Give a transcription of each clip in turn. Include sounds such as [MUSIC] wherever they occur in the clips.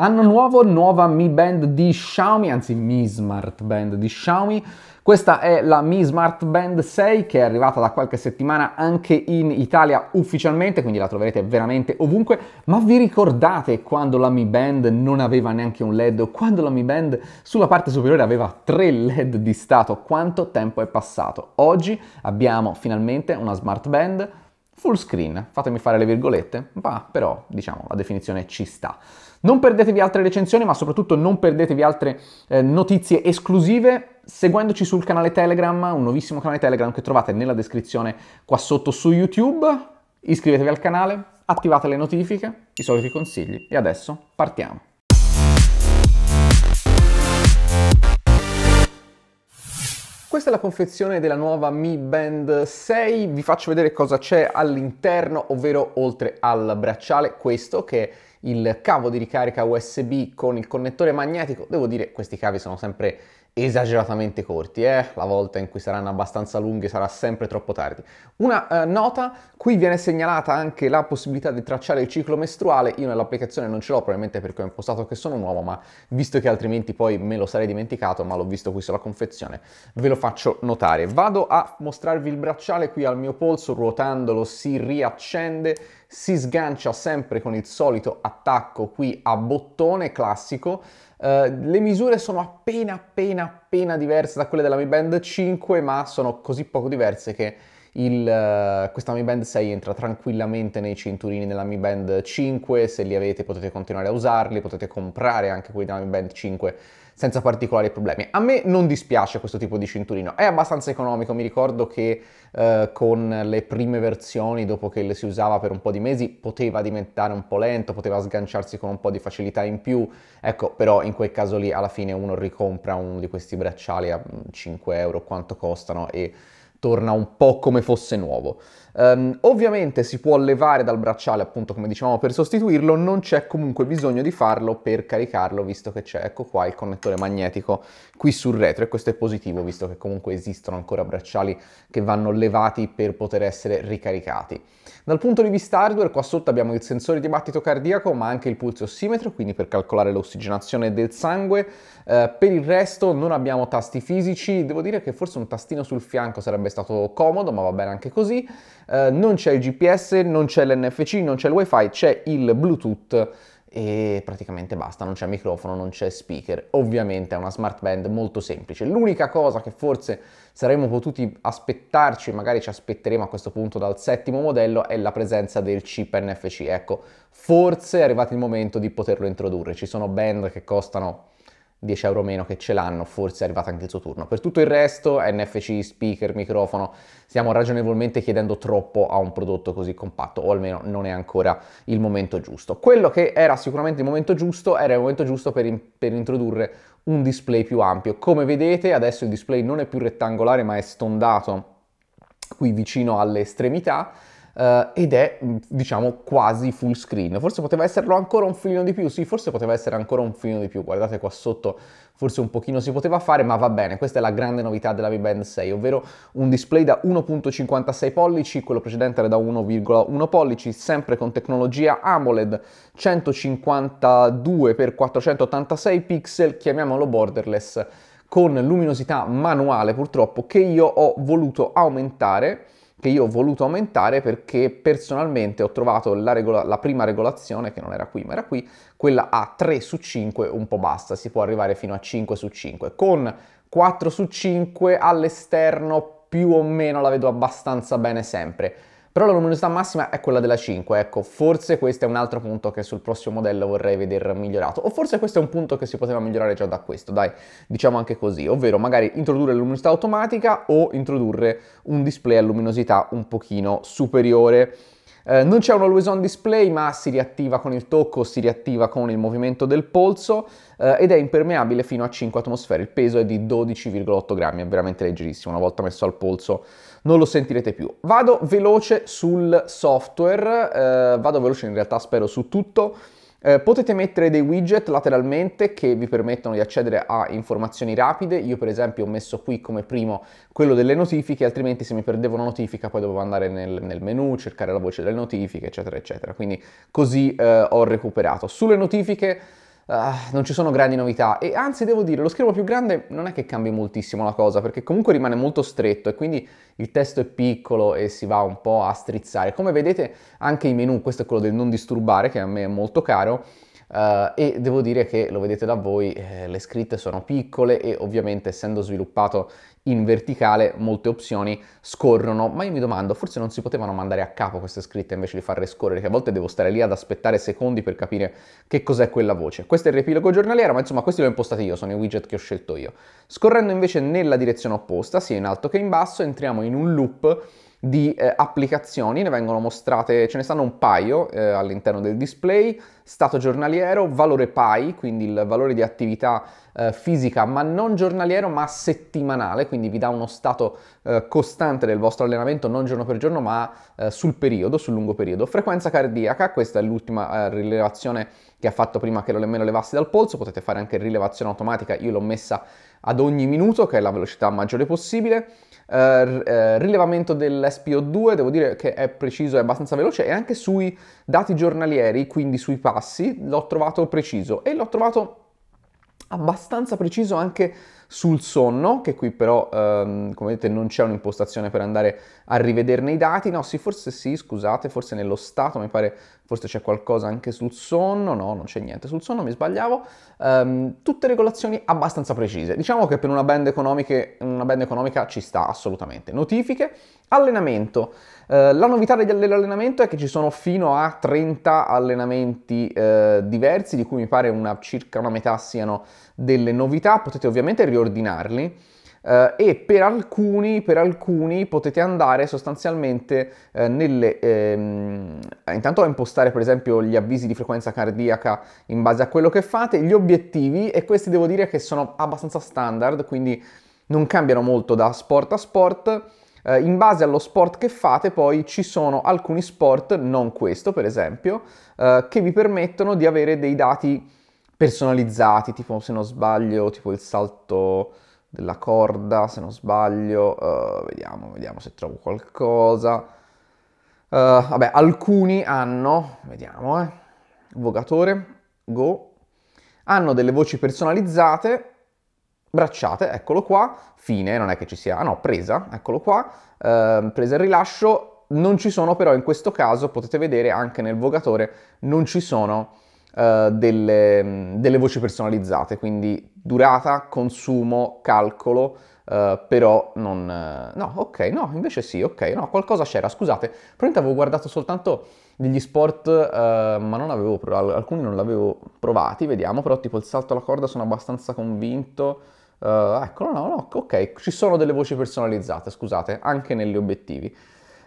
Anno nuovo, nuova Mi Band di Xiaomi, anzi Mi Smart Band di Xiaomi. Questa è la Mi Smart Band 6 che è arrivata da qualche settimana anche in Italia ufficialmente, quindi la troverete veramente ovunque. Ma vi ricordate quando la Mi Band non aveva neanche un LED o quando la Mi Band sulla parte superiore aveva tre LED di stato? Quanto tempo è passato? Oggi abbiamo finalmente una Smart Band full screen, fatemi fare le virgolette, ma però diciamo la definizione ci sta. Non perdetevi altre recensioni, ma soprattutto non perdetevi altre eh, notizie esclusive seguendoci sul canale Telegram, un nuovissimo canale Telegram che trovate nella descrizione qua sotto su YouTube. Iscrivetevi al canale, attivate le notifiche, i soliti consigli e adesso partiamo. Questa è la confezione della nuova Mi Band 6, vi faccio vedere cosa c'è all'interno, ovvero oltre al bracciale questo che è il cavo di ricarica USB con il connettore magnetico. Devo dire, questi cavi sono sempre esageratamente corti, eh? la volta in cui saranno abbastanza lunghi sarà sempre troppo tardi. Una eh, nota, qui viene segnalata anche la possibilità di tracciare il ciclo mestruale, io nell'applicazione non ce l'ho probabilmente perché ho impostato che sono nuovo, ma visto che altrimenti poi me lo sarei dimenticato, ma l'ho visto qui sulla confezione, ve lo faccio notare. Vado a mostrarvi il bracciale qui al mio polso, ruotandolo si riaccende, si sgancia sempre con il solito attacco qui a bottone classico. Uh, le misure sono appena appena appena diverse da quelle della Mi Band 5 ma sono così poco diverse che il, uh, questa Mi Band 6 entra tranquillamente nei cinturini della Mi Band 5 se li avete potete continuare a usarli potete comprare anche quelli della Mi Band 5 senza particolari problemi. A me non dispiace questo tipo di cinturino, è abbastanza economico, mi ricordo che eh, con le prime versioni, dopo che le si usava per un po' di mesi, poteva diventare un po' lento, poteva sganciarsi con un po' di facilità in più, ecco, però in quel caso lì alla fine uno ricompra uno di questi bracciali a 5 mm, euro, quanto costano e torna un po' come fosse nuovo. Um, ovviamente si può levare dal bracciale, appunto come dicevamo, per sostituirlo, non c'è comunque bisogno di farlo per caricarlo, visto che c'è, ecco qua, il connettore magnetico qui sul retro e questo è positivo, visto che comunque esistono ancora bracciali che vanno levati per poter essere ricaricati. Dal punto di vista hardware, qua sotto abbiamo il sensore di battito cardiaco, ma anche il pulso ossimetro, quindi per calcolare l'ossigenazione del sangue. Uh, per il resto non abbiamo tasti fisici, devo dire che forse un tastino sul fianco sarebbe sarebbe stato comodo, ma va bene anche così. Eh, non c'è il GPS, non c'è l'NFC, non c'è il WiFi, c'è il Bluetooth e praticamente basta, non c'è microfono, non c'è speaker. Ovviamente è una smart band molto semplice. L'unica cosa che forse saremmo potuti aspettarci, magari ci aspetteremo a questo punto dal settimo modello, è la presenza del chip NFC. Ecco, forse è arrivato il momento di poterlo introdurre. Ci sono band che costano 10 euro meno che ce l'hanno, forse è arrivato anche il suo turno. Per tutto il resto, NFC, speaker, microfono, stiamo ragionevolmente chiedendo troppo a un prodotto così compatto, o almeno non è ancora il momento giusto. Quello che era sicuramente il momento giusto, era il momento giusto per, in- per introdurre un display più ampio. Come vedete, adesso il display non è più rettangolare, ma è stondato qui vicino alle estremità, eh, ed è mm, diciamo quasi full screen. Forse poteva esserlo ancora un filino di più, sì, forse poteva essere ancora un filino di più. Guardate qua sotto, forse un pochino si poteva fare, ma va bene. Questa è la grande novità della Mi Band 6, ovvero un display da 1.56 pollici, quello precedente era da 1,1 pollici, sempre con tecnologia AMOLED 152 x 486 pixel, chiamiamolo borderless con luminosità manuale purtroppo che io ho voluto aumentare che io ho voluto aumentare perché personalmente ho trovato la, regola- la prima regolazione, che non era qui ma era qui, quella a 3 su 5 un po' basta, si può arrivare fino a 5 su 5. Con 4 su 5 all'esterno più o meno la vedo abbastanza bene sempre. Però la luminosità massima è quella della 5, ecco, forse questo è un altro punto che sul prossimo modello vorrei vedere migliorato, o forse questo è un punto che si poteva migliorare già da questo, dai, diciamo anche così, ovvero magari introdurre la luminosità automatica o introdurre un display a luminosità un pochino superiore eh, non c'è un always on display ma si riattiva con il tocco, si riattiva con il movimento del polso eh, ed è impermeabile fino a 5 atmosfere. Il peso è di 12,8 grammi, è veramente leggerissimo. Una volta messo al polso non lo sentirete più. Vado veloce sul software, eh, vado veloce in realtà spero su tutto. Eh, potete mettere dei widget lateralmente che vi permettono di accedere a informazioni rapide, io per esempio ho messo qui come primo quello delle notifiche, altrimenti se mi perdevo una notifica poi dovevo andare nel, nel menu, cercare la voce delle notifiche, eccetera, eccetera. Quindi così eh, ho recuperato. Sulle notifiche Ah, non ci sono grandi novità e anzi devo dire lo schermo più grande non è che cambi moltissimo la cosa perché comunque rimane molto stretto e quindi il testo è piccolo e si va un po' a strizzare come vedete anche i menu questo è quello del non disturbare che a me è molto caro Uh, e devo dire che lo vedete da voi, eh, le scritte sono piccole e ovviamente essendo sviluppato in verticale molte opzioni scorrono, ma io mi domando, forse non si potevano mandare a capo queste scritte invece di farle scorrere, che a volte devo stare lì ad aspettare secondi per capire che cos'è quella voce. Questo è il riepilogo giornaliero, ma insomma questi li ho impostati io, sono i widget che ho scelto io. Scorrendo invece nella direzione opposta, sia in alto che in basso, entriamo in un loop di eh, applicazioni, ne vengono mostrate, ce ne stanno un paio eh, all'interno del display, stato giornaliero, valore PAI, quindi il valore di attività eh, fisica ma non giornaliero ma settimanale, quindi vi dà uno stato eh, costante del vostro allenamento non giorno per giorno ma eh, sul periodo, sul lungo periodo. Frequenza cardiaca, questa è l'ultima eh, rilevazione che ha fatto prima che lo nemmeno levassi dal polso, potete fare anche rilevazione automatica, io l'ho messa ad ogni minuto che è la velocità maggiore possibile eh, eh, rilevamento dell'SPO2, devo dire che è preciso e abbastanza veloce, e anche sui dati giornalieri, quindi sui passi, l'ho trovato preciso e l'ho trovato abbastanza preciso anche sul sonno, che qui però, ehm, come vedete, non c'è un'impostazione per andare a rivederne i dati. No, sì, forse sì, scusate, forse nello stato, mi pare, forse c'è qualcosa anche sul sonno. No, non c'è niente sul sonno, mi sbagliavo. Ehm, tutte regolazioni abbastanza precise. Diciamo che per una band, una band economica ci sta assolutamente. Notifiche, allenamento. Eh, la novità dell'allenamento è che ci sono fino a 30 allenamenti eh, diversi, di cui mi pare una, circa una metà siano delle novità, potete ovviamente riordinarli. Uh, e per alcuni, per alcuni, potete andare sostanzialmente uh, nelle... Ehm, eh, intanto a impostare per esempio gli avvisi di frequenza cardiaca in base a quello che fate, gli obiettivi e questi devo dire che sono abbastanza standard, quindi non cambiano molto da sport a sport. Uh, in base allo sport che fate poi ci sono alcuni sport, non questo per esempio, che vi permettono di avere dei dati personalizzati, tipo se non sbaglio, tipo il salto della corda, se non sbaglio, uh, vediamo, vediamo se trovo qualcosa. Uh, vabbè, alcuni hanno, vediamo, eh, vogatore, go, hanno delle voci personalizzate, bracciate, eccolo qua, fine, non è che ci sia, no, presa, eccolo qua, uh, presa e rilascio, non ci sono però in questo caso, potete vedere anche nel vogatore, non ci sono eh, delle, delle, voci personalizzate, quindi durata, consumo, calcolo, eh, però non... Eh, no, ok, no, invece sì, ok, no, qualcosa c'era, scusate, probabilmente avevo guardato soltanto degli sport, eh, ma non avevo, alcuni non l'avevo provati, vediamo, però tipo il salto alla corda sono abbastanza convinto, Uh, eh, eccolo, no, no, ok, ci sono delle voci personalizzate, scusate, anche negli obiettivi.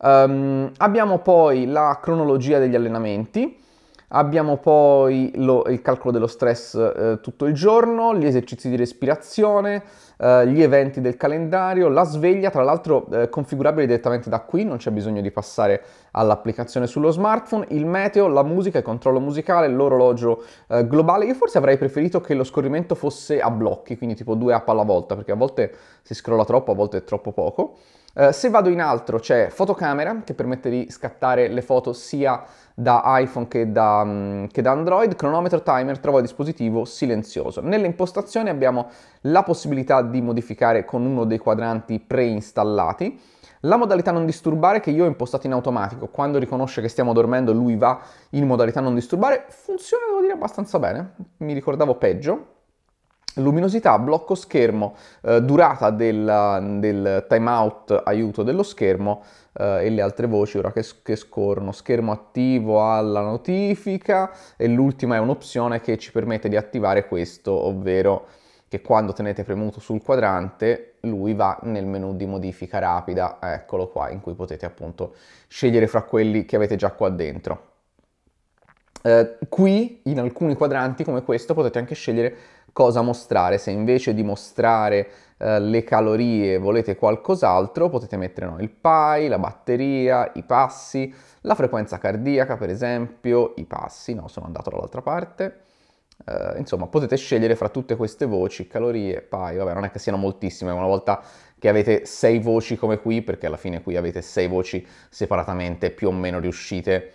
Um, abbiamo poi la cronologia degli allenamenti, Abbiamo poi lo, il calcolo dello stress eh, tutto il giorno, gli esercizi di respirazione, eh, gli eventi del calendario, la sveglia, tra l'altro eh, configurabile direttamente da qui, non c'è bisogno di passare all'applicazione sullo smartphone, il meteo, la musica, il controllo musicale, l'orologio eh, globale. Io forse avrei preferito che lo scorrimento fosse a blocchi, quindi tipo due app alla volta, perché a volte si scrolla troppo, a volte è troppo poco. Uh, se vado in altro c'è fotocamera che permette di scattare le foto sia da iPhone che da, um, che da Android, cronometro timer, trovo il dispositivo silenzioso. Nelle impostazioni abbiamo la possibilità di modificare con uno dei quadranti preinstallati, la modalità non disturbare che io ho impostato in automatico, quando riconosce che stiamo dormendo lui va in modalità non disturbare, funziona devo dire abbastanza bene, mi ricordavo peggio, luminosità, blocco schermo, eh, durata del, del timeout aiuto dello schermo eh, e le altre voci ora che, che, scorrono, schermo attivo alla notifica e l'ultima è un'opzione che ci permette di attivare questo, ovvero che quando tenete premuto sul quadrante lui va nel menu di modifica rapida, eccolo qua, in cui potete appunto scegliere fra quelli che avete già qua dentro. Eh, qui in alcuni quadranti come questo potete anche scegliere cosa mostrare, se invece di mostrare eh, le calorie volete qualcos'altro potete mettere no, il PAI, la batteria, i passi, la frequenza cardiaca per esempio, i passi, no sono andato dall'altra parte, Uh, insomma, potete scegliere fra tutte queste voci, calorie, pai, vabbè, non è che siano moltissime, una volta che avete sei voci come qui, perché alla fine qui avete sei voci separatamente, più o meno riuscite,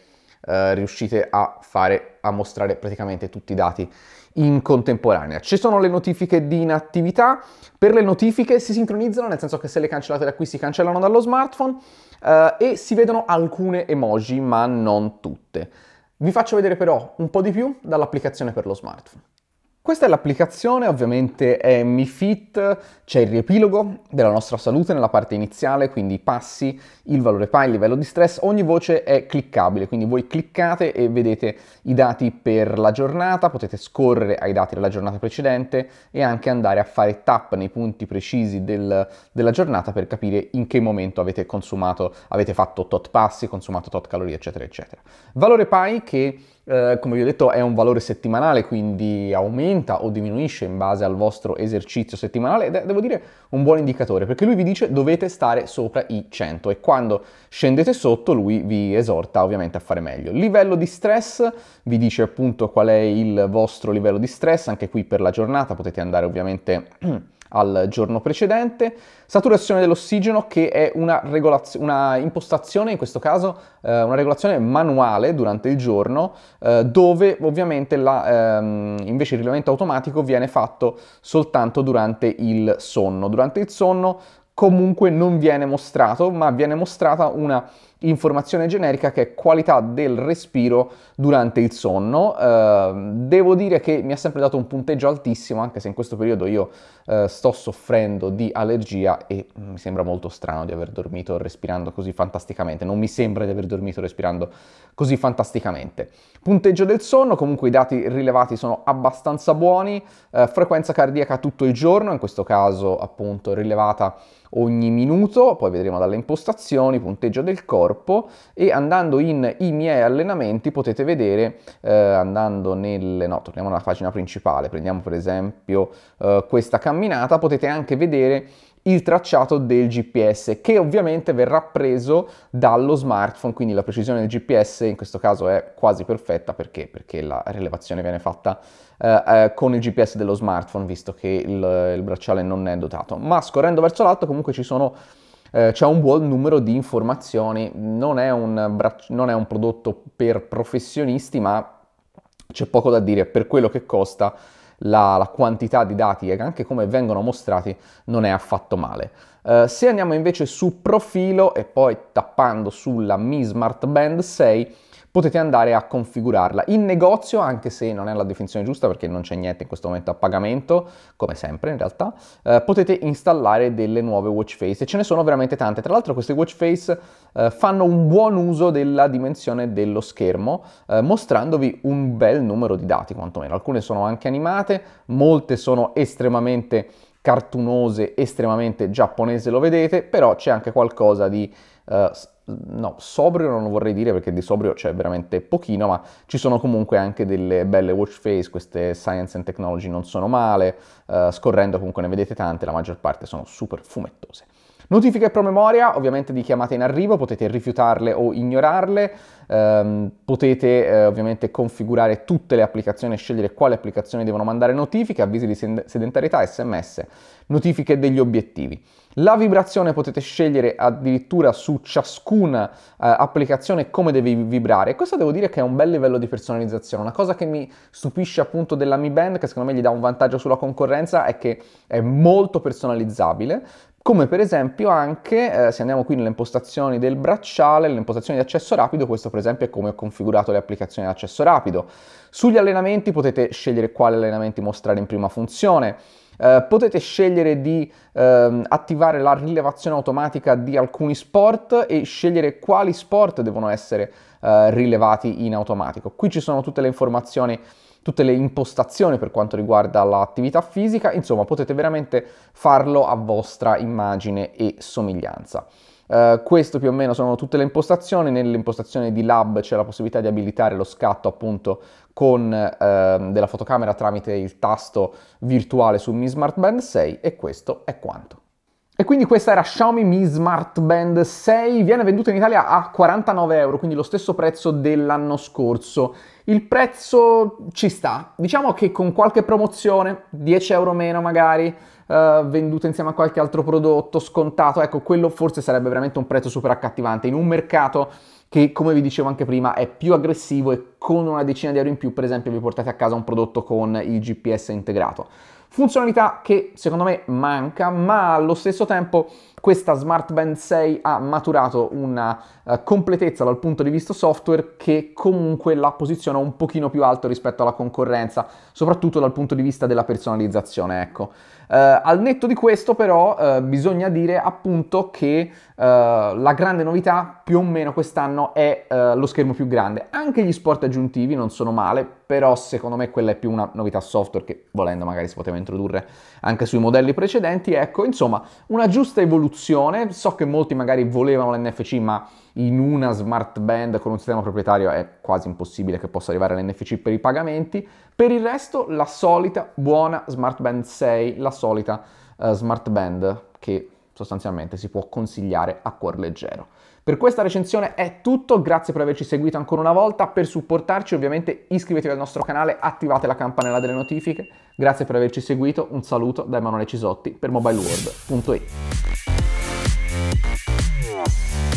uh, riuscite a fare, a mostrare praticamente tutti i dati in contemporanea. Ci sono le notifiche di inattività, per le notifiche si sincronizzano, nel senso che se le cancellate da qui si cancellano dallo smartphone uh, e si vedono alcune emoji, ma non tutte. Vi faccio vedere però un po' di più dall'applicazione per lo smartphone. Questa è l'applicazione, ovviamente è MiFit, c'è il riepilogo della nostra salute nella parte iniziale, quindi i passi, il valore PAI, il livello di stress, ogni voce è cliccabile, quindi voi cliccate e vedete i dati per la giornata, potete scorrere ai dati della giornata precedente e anche andare a fare tap nei punti precisi del, della giornata per capire in che momento avete consumato, avete fatto tot passi, consumato tot calorie, eccetera, eccetera. Valore PAI che eh, come vi ho detto è un valore settimanale, quindi aumenta o diminuisce in base al vostro esercizio settimanale ed è, devo dire, un buon indicatore perché lui vi dice dovete stare sopra i 100 e quando scendete sotto lui vi esorta ovviamente a fare meglio. Livello di stress vi dice appunto qual è il vostro livello di stress, anche qui per la giornata potete andare ovviamente... [CLEARS THROAT] al giorno precedente. Saturazione dell'ossigeno che è una, regolaz- una impostazione, in questo caso eh, una regolazione manuale durante il giorno, eh, dove ovviamente la, ehm, invece il rilevamento automatico viene fatto soltanto durante il sonno. Durante il sonno comunque non viene mostrato, ma viene mostrata una informazione generica che è qualità del respiro durante il sonno. Eh, devo dire che mi ha sempre dato un punteggio altissimo, anche se in questo periodo io eh, sto soffrendo di allergia e mm, mi sembra molto strano di aver dormito respirando così fantasticamente. Non mi sembra di aver dormito respirando così fantasticamente. Punteggio del sonno, comunque i dati rilevati sono abbastanza buoni, eh, frequenza cardiaca tutto il giorno, in questo caso appunto rilevata ogni minuto, poi vedremo dalle impostazioni, punteggio del corpo corpo e andando in i miei allenamenti potete vedere, eh, andando nelle no, torniamo alla pagina principale, prendiamo per esempio eh, questa camminata, potete anche vedere il tracciato del GPS che ovviamente verrà preso dallo smartphone, quindi la precisione del GPS in questo caso è quasi perfetta perché, perché la rilevazione viene fatta eh, eh, con il GPS dello smartphone visto che il, il bracciale non è dotato, ma scorrendo verso l'alto comunque ci sono eh, c'è un buon numero di informazioni, non è, un non è un prodotto per professionisti, ma c'è poco da dire, per quello che costa la, la, quantità di dati e anche come vengono mostrati non è affatto male. Eh, se andiamo invece su profilo e poi tappando sulla Mi Smart Band 6, potete andare a configurarla. In negozio, anche se non è la definizione giusta perché non c'è niente in questo momento a pagamento, come sempre in realtà, eh, potete installare delle nuove watch face e ce ne sono veramente tante. Tra l'altro queste watch face eh, fanno un buon uso della dimensione dello schermo, eh, mostrandovi un bel numero di dati quantomeno. Alcune sono anche animate, molte sono estremamente cartunose, estremamente giapponese, lo vedete, però c'è anche qualcosa di eh, no, sobrio non vorrei dire perché di sobrio c'è veramente pochino, ma ci sono comunque anche delle belle watch face, queste science and technology non sono male, uh, scorrendo comunque ne vedete tante, la maggior parte sono super fumettose. Notifiche promemoria, ovviamente di chiamate in arrivo, potete rifiutarle o ignorarle, ehm, potete eh, ovviamente configurare tutte le applicazioni e scegliere quale applicazioni devono mandare notifiche, avvisi di sedentarietà, sms, notifiche degli obiettivi. La vibrazione potete scegliere addirittura su ciascuna eh, applicazione come devi vibrare. Questo devo dire che è un bel livello di personalizzazione. Una cosa che mi stupisce appunto della Mi Band, che secondo me gli dà un vantaggio sulla concorrenza, è che è molto personalizzabile come per esempio anche, eh, se andiamo qui nelle impostazioni del bracciale, le impostazioni di accesso rapido, questo per esempio è come ho configurato le applicazioni di accesso rapido. Sugli allenamenti potete scegliere quali allenamenti mostrare in prima funzione, eh, potete scegliere di ehm, attivare la rilevazione automatica di alcuni sport e scegliere quali sport devono essere eh, rilevati in automatico. Qui ci sono tutte le informazioni tutte le impostazioni per quanto riguarda l'attività fisica, insomma potete veramente farlo a vostra immagine e somiglianza. Uh, questo più o meno sono tutte le impostazioni, nelle impostazioni di lab c'è la possibilità di abilitare lo scatto appunto con, uh, della fotocamera tramite il tasto virtuale su Mi Smart Band 6 e questo è quanto. E quindi questa era Xiaomi Mi Smart Band 6, viene venduta in Italia a 49 euro, quindi lo stesso prezzo dell'anno scorso. Il prezzo ci sta, diciamo che con qualche promozione, 10 euro meno magari, eh, venduta insieme a qualche altro prodotto, scontato, ecco, quello forse sarebbe veramente un prezzo super accattivante in un mercato che come vi dicevo anche prima è più aggressivo e con una decina di euro in più per esempio vi portate a casa un prodotto con il GPS integrato. Funzionalità che secondo me manca, ma allo stesso tempo questa Smart Band 6 ha maturato una uh, completezza dal punto di vista software che comunque la posiziona un pochino più alto rispetto alla concorrenza, soprattutto dal punto di vista della personalizzazione, ecco. Uh, al netto di questo però uh, bisogna dire appunto che la grande novità più o meno quest'anno è lo schermo più grande. Anche gli sport aggiuntivi non sono male, però secondo me quella è più una novità software che volendo magari si poteva introdurre anche sui modelli precedenti. Ecco, insomma, una giusta evoluzione. So che molti magari volevano l'NFC, ma in una smart band con un sistema proprietario è quasi impossibile che possa arrivare l'NFC per i pagamenti. Per il resto, la solita buona smart band 6, la solita uh, smart band che sostanzialmente si può consigliare a cuor leggero. Per questa recensione è tutto, grazie per averci seguito ancora una volta, per supportarci ovviamente iscrivetevi al nostro canale, attivate la campanella delle notifiche, grazie per averci seguito, un saluto da Emanuele Cisotti per mobileworld.it.